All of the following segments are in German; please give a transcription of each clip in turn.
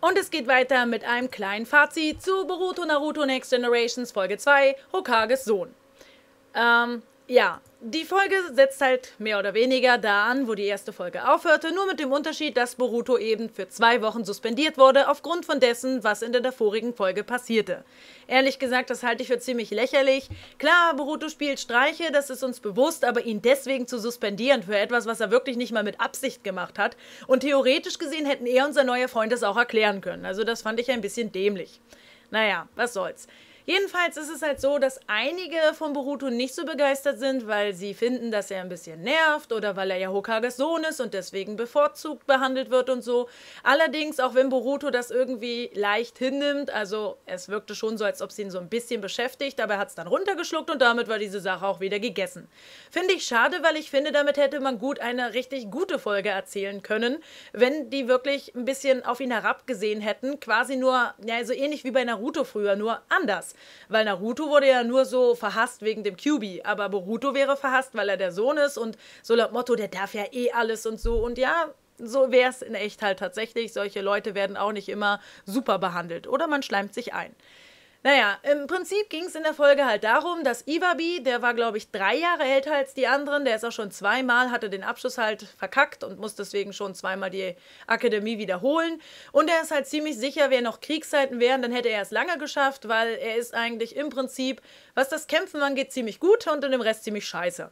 Und es geht weiter mit einem kleinen Fazit zu Boruto Naruto Next Generations Folge 2, Hokages Sohn. Ähm, ja, die Folge setzt halt mehr oder weniger da an, wo die erste Folge aufhörte, nur mit dem Unterschied, dass Boruto eben für zwei Wochen suspendiert wurde, aufgrund von dessen, was in der vorigen Folge passierte. Ehrlich gesagt, das halte ich für ziemlich lächerlich. Klar, Boruto spielt Streiche, das ist uns bewusst, aber ihn deswegen zu suspendieren für etwas, was er wirklich nicht mal mit Absicht gemacht hat. Und theoretisch gesehen hätten er und sein neuer Freund das auch erklären können. Also das fand ich ein bisschen dämlich. Naja, was soll's. Jedenfalls ist es halt so, dass einige von Boruto nicht so begeistert sind, weil sie finden, dass er ein bisschen nervt oder weil er ja Hokages Sohn ist und deswegen bevorzugt behandelt wird und so. Allerdings, auch wenn Boruto das irgendwie leicht hinnimmt, also es wirkte schon so, als ob es ihn so ein bisschen beschäftigt, aber er hat es dann runtergeschluckt und damit war diese Sache auch wieder gegessen. Finde ich schade, weil ich finde, damit hätte man gut eine richtig gute Folge erzählen können, wenn die wirklich ein bisschen auf ihn herabgesehen hätten, quasi nur, ja, so ähnlich wie bei Naruto früher, nur anders. Weil Naruto wurde ja nur so verhasst wegen dem QB, aber Boruto wäre verhasst, weil er der Sohn ist und so laut Motto, der darf ja eh alles und so. Und ja, so wäre es in echt halt tatsächlich. Solche Leute werden auch nicht immer super behandelt oder man schleimt sich ein. Naja, im Prinzip ging es in der Folge halt darum, dass Iwabi, der war glaube ich drei Jahre älter als die anderen, der ist auch schon zweimal, hatte den Abschluss halt verkackt und muss deswegen schon zweimal die Akademie wiederholen. Und er ist halt ziemlich sicher, wenn noch Kriegszeiten wären, dann hätte er es lange geschafft, weil er ist eigentlich im Prinzip, was das Kämpfen angeht, ziemlich gut und in dem Rest ziemlich scheiße.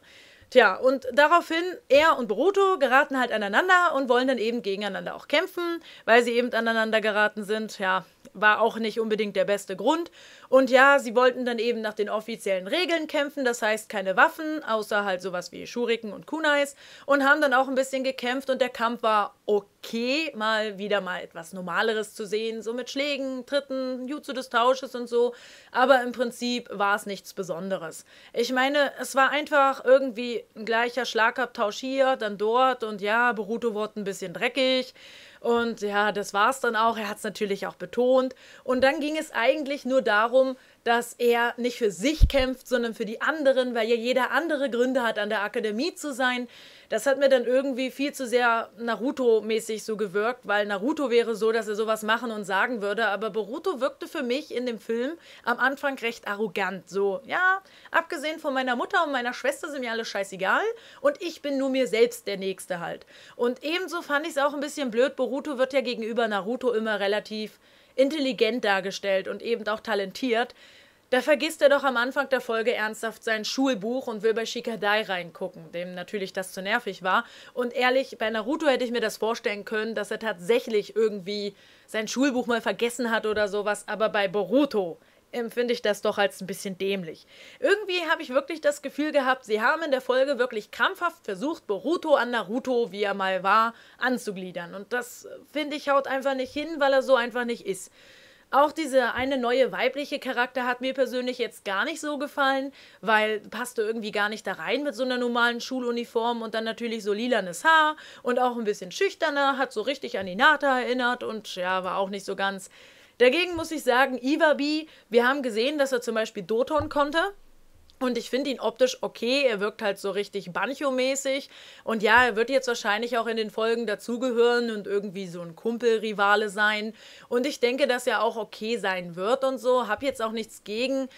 Tja, und daraufhin, er und Bruto geraten halt aneinander und wollen dann eben gegeneinander auch kämpfen, weil sie eben aneinander geraten sind. Ja, war auch nicht unbedingt der beste Grund. Und ja, sie wollten dann eben nach den offiziellen Regeln kämpfen, das heißt keine Waffen, außer halt sowas wie Shuriken und Kunais und haben dann auch ein bisschen gekämpft und der Kampf war okay, mal wieder mal etwas Normaleres zu sehen, so mit Schlägen, Tritten, Jutsu des Tausches und so, aber im Prinzip war es nichts Besonderes. Ich meine, es war einfach irgendwie ein gleicher Schlagabtausch hier, dann dort und ja, Boruto wurde ein bisschen dreckig und ja, das war es dann auch. Er hat es natürlich auch betont. Und dann ging es eigentlich nur darum, dass er nicht für sich kämpft, sondern für die anderen, weil ja jeder andere Gründe hat, an der Akademie zu sein. Das hat mir dann irgendwie viel zu sehr Naruto-mäßig so gewirkt, weil Naruto wäre so, dass er sowas machen und sagen würde. Aber Boruto wirkte für mich in dem Film am Anfang recht arrogant. So, ja, abgesehen von meiner Mutter und meiner Schwester sind mir alle scheißegal und ich bin nur mir selbst der Nächste halt. Und ebenso fand ich es auch ein bisschen blöd, Boruto Boruto wird ja gegenüber Naruto immer relativ intelligent dargestellt und eben auch talentiert. Da vergisst er doch am Anfang der Folge ernsthaft sein Schulbuch und will bei Shikadai reingucken, dem natürlich das zu nervig war. Und ehrlich, bei Naruto hätte ich mir das vorstellen können, dass er tatsächlich irgendwie sein Schulbuch mal vergessen hat oder sowas, aber bei Boruto empfinde ich das doch als ein bisschen dämlich. Irgendwie habe ich wirklich das Gefühl gehabt, sie haben in der Folge wirklich krampfhaft versucht, Boruto an Naruto, wie er mal war, anzugliedern. Und das, äh, finde ich, haut einfach nicht hin, weil er so einfach nicht ist. Auch diese eine neue weibliche Charakter hat mir persönlich jetzt gar nicht so gefallen, weil passte irgendwie gar nicht da rein mit so einer normalen Schuluniform und dann natürlich so lilanes Haar und auch ein bisschen schüchterner, hat so richtig an die Nata erinnert und ja, war auch nicht so ganz Dagegen muss ich sagen, B, wir haben gesehen, dass er zum Beispiel Doton konnte. Und ich finde ihn optisch okay. Er wirkt halt so richtig Bancho-mäßig. Und ja, er wird jetzt wahrscheinlich auch in den Folgen dazugehören und irgendwie so ein Kumpelrivale sein. Und ich denke, dass er auch okay sein wird und so. Hab jetzt auch nichts gegen.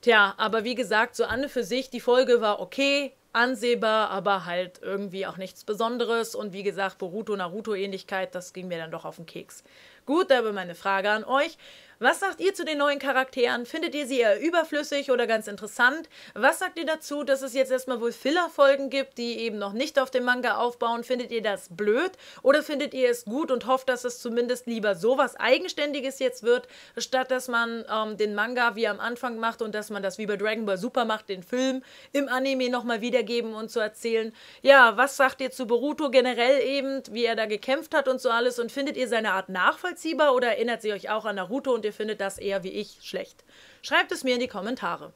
Tja, aber wie gesagt, so an und für sich, die Folge war okay, ansehbar, aber halt irgendwie auch nichts Besonderes. Und wie gesagt, Boruto-Naruto-Ähnlichkeit, das ging mir dann doch auf den Keks. Gut, aber meine Frage an euch, was sagt ihr zu den neuen Charakteren? Findet ihr sie eher überflüssig oder ganz interessant? Was sagt ihr dazu, dass es jetzt erstmal wohl Filler-Folgen gibt, die eben noch nicht auf dem Manga aufbauen? Findet ihr das blöd oder findet ihr es gut und hofft, dass es zumindest lieber sowas Eigenständiges jetzt wird, statt dass man ähm, den Manga wie am Anfang macht und dass man das wie bei Dragon Ball Super macht, den Film im Anime nochmal wiedergeben und zu erzählen? Ja, was sagt ihr zu Boruto generell eben, wie er da gekämpft hat und so alles? Und findet ihr seine Art nachvollziehbar oder erinnert sie euch auch an Naruto und und ihr findet das eher wie ich schlecht. Schreibt es mir in die Kommentare.